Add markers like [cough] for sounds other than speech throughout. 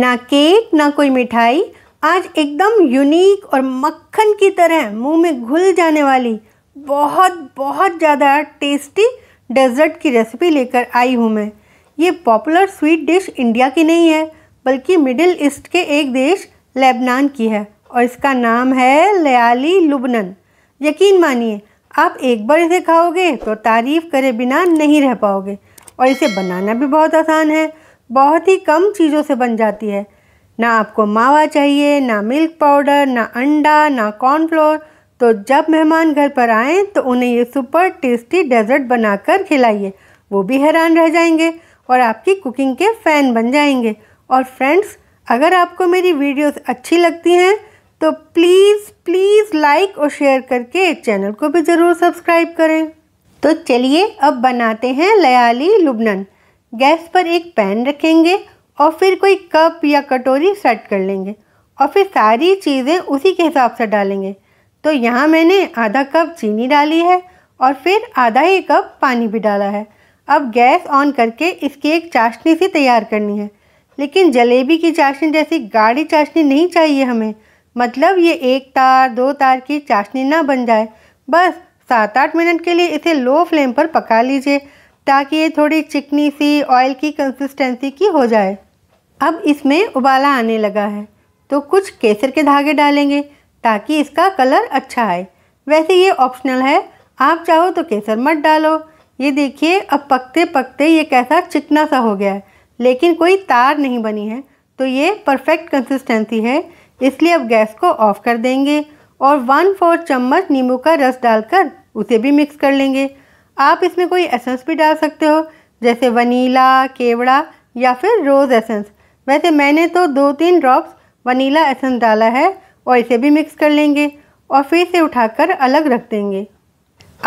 ना केक ना कोई मिठाई आज एकदम यूनिक और मक्खन की तरह मुंह में घुल जाने वाली बहुत बहुत ज़्यादा टेस्टी डेजर्ट की रेसिपी लेकर आई हूँ मैं ये पॉपुलर स्वीट डिश इंडिया की नहीं है बल्कि मिडिल ईस्ट के एक देश लेबनान की है और इसका नाम है लयाली लुबनन यकीन मानिए आप एक बार इसे खाओगे तो तारीफ़ करे बिना नहीं रह पाओगे और इसे बनाना भी बहुत आसान है बहुत ही कम चीज़ों से बन जाती है ना आपको मावा चाहिए ना मिल्क पाउडर ना अंडा ना कॉर्नफ्लोर तो जब मेहमान घर पर आएँ तो उन्हें ये सुपर टेस्टी डेजर्ट बनाकर खिलाइए वो भी हैरान रह जाएंगे और आपकी कुकिंग के फ़ैन बन जाएंगे और फ्रेंड्स अगर आपको मेरी वीडियोस अच्छी लगती हैं तो प्लीज़ प्लीज़ लाइक और शेयर करके चैनल को भी ज़रूर सब्सक्राइब करें तो चलिए अब बनाते हैं लयाली लुबनन गैस पर एक पैन रखेंगे और फिर कोई कप या कटोरी सेट कर लेंगे और फिर सारी चीज़ें उसी के हिसाब से डालेंगे तो यहाँ मैंने आधा कप चीनी डाली है और फिर आधा ही कप पानी भी डाला है अब गैस ऑन करके इसकी एक चाशनी सी तैयार करनी है लेकिन जलेबी की चाशनी जैसी गाढ़ी चाशनी नहीं चाहिए हमें मतलब ये एक तार दो तार की चाशनी ना बन जाए बस सात आठ मिनट के लिए इसे लो फ्लेम पर पका लीजिए ताकि ये थोड़ी चिकनी सी ऑयल की कंसिस्टेंसी की हो जाए अब इसमें उबाला आने लगा है तो कुछ केसर के धागे डालेंगे ताकि इसका कलर अच्छा आए वैसे ये ऑप्शनल है आप चाहो तो केसर मत डालो ये देखिए अब पकते पकते ये कैसा चिकना सा हो गया है लेकिन कोई तार नहीं बनी है तो ये परफेक्ट कंसिस्टेंसी है इसलिए अब गैस को ऑफ कर देंगे और वन फोर्थ चम्मच नींबू का रस डालकर उसे भी मिक्स कर लेंगे आप इसमें कोई एसेंस भी डाल सकते हो जैसे वनीला केवड़ा या फिर रोज़ एसेंस वैसे मैंने तो दो तीन ड्रॉप्स वनीला एसेंस डाला है और इसे भी मिक्स कर लेंगे और फिर इसे उठाकर अलग रख देंगे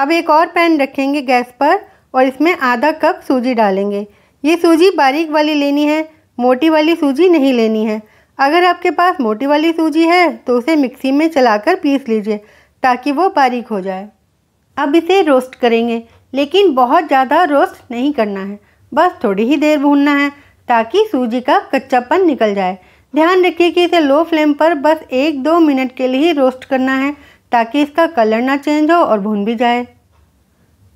अब एक और पैन रखेंगे गैस पर और इसमें आधा कप सूजी डालेंगे ये सूजी बारीक वाली लेनी है मोटी वाली सूजी नहीं लेनी है अगर आपके पास मोटी वाली सूजी है तो उसे मिक्सी में चलाकर पीस लीजिए ताकि वो बारीक हो जाए अब इसे रोस्ट करेंगे लेकिन बहुत ज़्यादा रोस्ट नहीं करना है बस थोड़ी ही देर भूनना है ताकि सूजी का कच्चापन निकल जाए ध्यान रखिए कि इसे लो फ्लेम पर बस एक दो मिनट के लिए ही रोस्ट करना है ताकि इसका कलर ना चेंज हो और भून भी जाए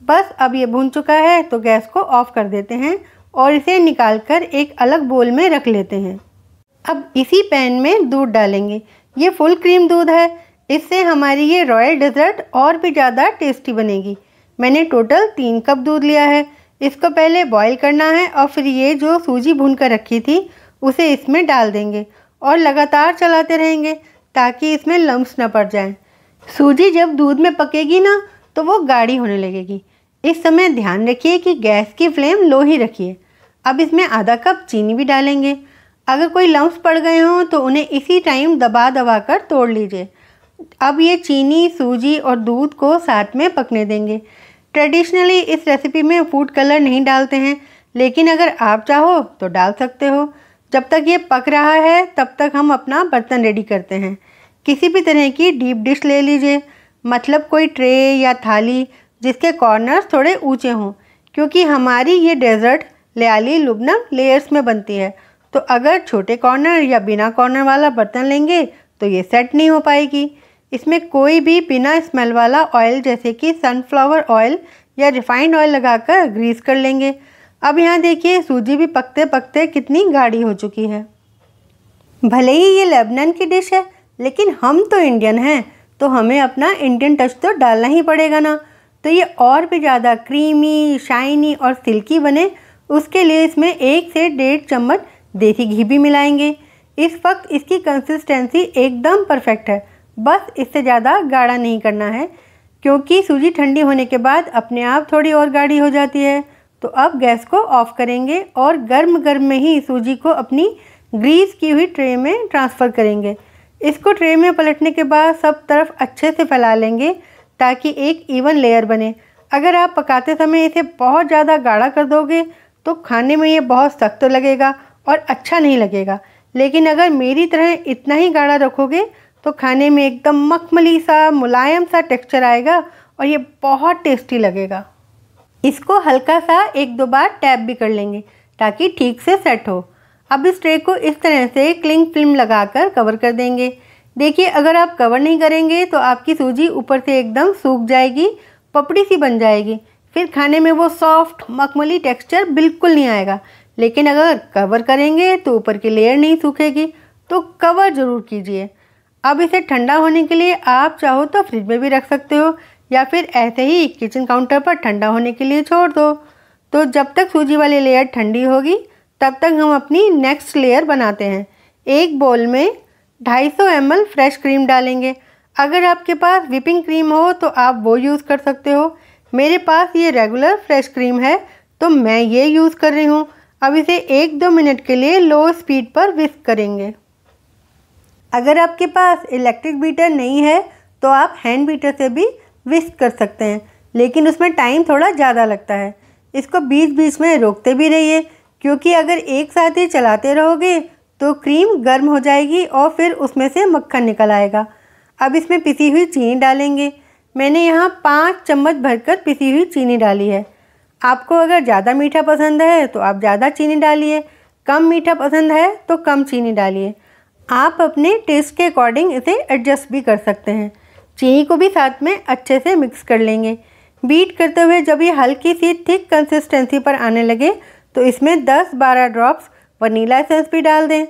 बस अब ये भून चुका है तो गैस को ऑफ़ कर देते हैं और इसे निकाल कर एक अलग बोल में रख लेते हैं अब इसी पैन में दूध डालेंगे ये फुल क्रीम दूध है इससे हमारी ये रॉयल डेजर्ट और भी ज़्यादा टेस्टी बनेगी मैंने टोटल तीन कप दूध लिया है इसको पहले बॉईल करना है और फिर ये जो सूजी भून कर रखी थी उसे इसमें डाल देंगे और लगातार चलाते रहेंगे ताकि इसमें लम्ब ना पड़ जाए सूजी जब दूध में पकेगी ना तो वो गाढ़ी होने लगेगी इस समय ध्यान रखिए कि गैस की फ्लेम लो ही रखिए अब इसमें आधा कप चीनी भी डालेंगे अगर कोई लम्ब पड़ गए हों तो उन्हें इसी टाइम दबा दबा कर तोड़ लीजिए अब ये चीनी सूजी और दूध को साथ में पकने देंगे ट्रेडिशनली इस रेसिपी में फूड कलर नहीं डालते हैं लेकिन अगर आप चाहो तो डाल सकते हो जब तक ये पक रहा है तब तक हम अपना बर्तन रेडी करते हैं किसी भी तरह की डीप डिश ले लीजिए मतलब कोई ट्रे या थाली जिसके कॉर्नर्स थोड़े ऊंचे हों क्योंकि हमारी ये डेजर्ट लियाली लुबनम लेयर्स में बनती है तो अगर छोटे कॉर्नर या बिना कॉर्नर वाला बर्तन लेंगे तो ये सेट नहीं हो पाएगी इसमें कोई भी बिना स्मेल वाला ऑयल जैसे कि सनफ्लावर ऑयल या रिफाइंड ऑयल लगाकर ग्रीस कर लेंगे अब यहाँ देखिए सूजी भी पकते पकते कितनी गाढ़ी हो चुकी है भले ही ये लेबनान की डिश है लेकिन हम तो इंडियन हैं तो हमें अपना इंडियन टच तो डालना ही पड़ेगा ना तो ये और भी ज़्यादा क्रीमी शाइनी और सिल्की बने उसके लिए इसमें एक से डेढ़ चम्मच देसी घी भी मिलाएंगे इस वक्त इसकी कंसिस्टेंसी एकदम परफेक्ट है बस इससे ज़्यादा गाढ़ा नहीं करना है क्योंकि सूजी ठंडी होने के बाद अपने आप थोड़ी और गाढ़ी हो जाती है तो अब गैस को ऑफ़ करेंगे और गर्म गर्म में ही सूजी को अपनी ग्रीस की हुई ट्रे में ट्रांसफ़र करेंगे इसको ट्रे में पलटने के बाद सब तरफ अच्छे से फैला लेंगे ताकि एक इवन लेयर बने अगर आप पकाते समय इसे बहुत ज़्यादा गाढ़ा कर दोगे तो खाने में ये बहुत सख्त लगेगा और अच्छा नहीं लगेगा लेकिन अगर मेरी तरह इतना ही गाढ़ा रखोगे तो खाने में एकदम मखमली सा मुलायम सा टेक्सचर आएगा और ये बहुत टेस्टी लगेगा इसको हल्का सा एक दो बार टैप भी कर लेंगे ताकि ठीक से सेट हो अब इस ट्रे को इस तरह से क्लिंग फिल्म लगाकर कवर कर देंगे देखिए अगर आप कवर नहीं करेंगे तो आपकी सूजी ऊपर से एकदम सूख जाएगी पपड़ी सी बन जाएगी फिर खाने में वो सॉफ्ट मखमली टेक्सचर बिल्कुल नहीं आएगा लेकिन अगर कवर करेंगे तो ऊपर की लेयर नहीं सूखेगी तो कवर ज़रूर कीजिए अब इसे ठंडा होने के लिए आप चाहो तो फ्रिज में भी रख सकते हो या फिर ऐसे ही किचन काउंटर पर ठंडा होने के लिए छोड़ दो तो जब तक सूजी वाली लेयर ठंडी होगी तब तक हम अपनी नेक्स्ट लेयर बनाते हैं एक बोल में 250 सौ फ्रेश क्रीम डालेंगे अगर आपके पास विपिंग क्रीम हो तो आप वो यूज़ कर सकते हो मेरे पास ये रेगुलर फ्रेश क्रीम है तो मैं ये यूज़ कर रही हूँ अब इसे एक दो मिनट के लिए लो स्पीड पर विस्क करेंगे अगर आपके पास इलेक्ट्रिक बीटर नहीं है तो आप हैंड बीटर से भी विस्क कर सकते हैं लेकिन उसमें टाइम थोड़ा ज़्यादा लगता है इसको बीच बीच में रोकते भी रहिए क्योंकि अगर एक साथ ही चलाते रहोगे तो क्रीम गर्म हो जाएगी और फिर उसमें से मक्खन निकल आएगा अब इसमें पिसी हुई चीनी डालेंगे मैंने यहाँ पाँच चम्मच भरकर पिसी हुई चीनी डाली है आपको अगर ज़्यादा मीठा पसंद है तो आप ज़्यादा चीनी डालिए कम मीठा पसंद है तो कम चीनी डालिए आप अपने टेस्ट के अकॉर्डिंग इसे एडजस्ट भी कर सकते हैं चीनी को भी साथ में अच्छे से मिक्स कर लेंगे बीट करते हुए जब ये हल्की सी थिक कंसिस्टेंसी पर आने लगे तो इसमें 10-12 ड्रॉप्स वनीला एसेंस भी डाल दें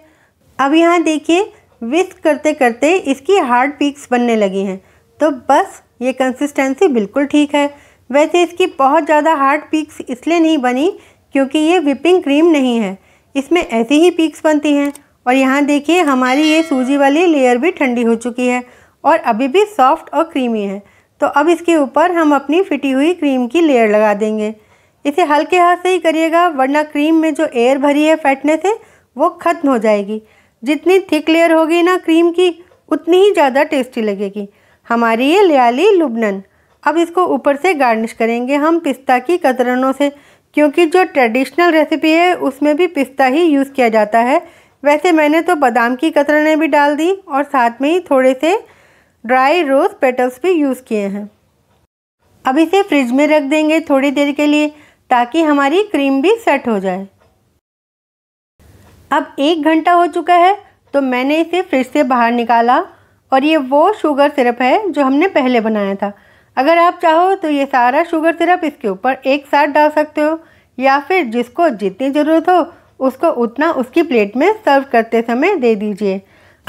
अब यहाँ देखिए विस्क करते करते इसकी हार्ड पीक्स बनने लगी हैं तो बस ये कंसिस्टेंसी बिल्कुल ठीक है वैसे इसकी बहुत ज़्यादा हार्ड पीक्स इसलिए नहीं बनी क्योंकि ये विपिंग क्रीम नहीं है इसमें ऐसी ही पीक्स बनती हैं और यहाँ देखिए हमारी ये सूजी वाली लेयर भी ठंडी हो चुकी है और अभी भी सॉफ्ट और क्रीमी है तो अब इसके ऊपर हम अपनी फिटी हुई क्रीम की लेयर लगा देंगे इसे हल्के हाथ से ही करिएगा वरना क्रीम में जो एयर भरी है फैटने से वो ख़त्म हो जाएगी जितनी थिक लेयर होगी ना क्रीम की उतनी ही ज़्यादा टेस्टी लगेगी हमारी ये लियाली लुबनन अब इसको ऊपर से गार्निश करेंगे हम पिस्ता की कतरनों से क्योंकि जो ट्रेडिशनल रेसिपी है उसमें भी पिस्ता ही यूज़ किया जाता है वैसे मैंने तो बादाम की कतरने भी डाल दी और साथ में ही थोड़े से ड्राई रोज़ पेटल्स भी यूज़ किए हैं अब इसे फ्रिज में रख देंगे थोड़ी देर के लिए ताकि हमारी क्रीम भी सेट हो जाए अब एक घंटा हो चुका है तो मैंने इसे फ्रिज से बाहर निकाला और ये वो शुगर सिरप है जो हमने पहले बनाया था अगर आप चाहो तो ये सारा शुगर सिरप इसके ऊपर एक साथ डाल सकते हो या फिर जिसको जितनी ज़रूरत हो उसको उतना उसकी प्लेट में सर्व करते समय दे दीजिए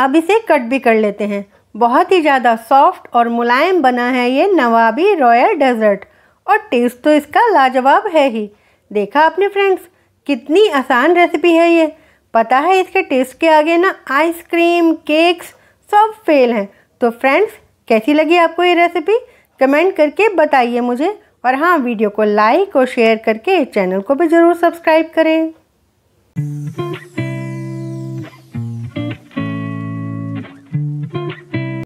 अब इसे कट भी कर लेते हैं बहुत ही ज़्यादा सॉफ्ट और मुलायम बना है ये नवाबी रॉयल डेजर्ट और टेस्ट तो इसका लाजवाब है ही देखा आपने फ्रेंड्स कितनी आसान रेसिपी है ये पता है इसके टेस्ट के आगे ना आइसक्रीम केक्स सब फेल हैं तो फ्रेंड्स कैसी लगी आपको ये रेसिपी कमेंट करके बताइए मुझे और हाँ वीडियो को लाइक और शेयर करके चैनल को भी ज़रूर सब्सक्राइब करें Thank [laughs] you.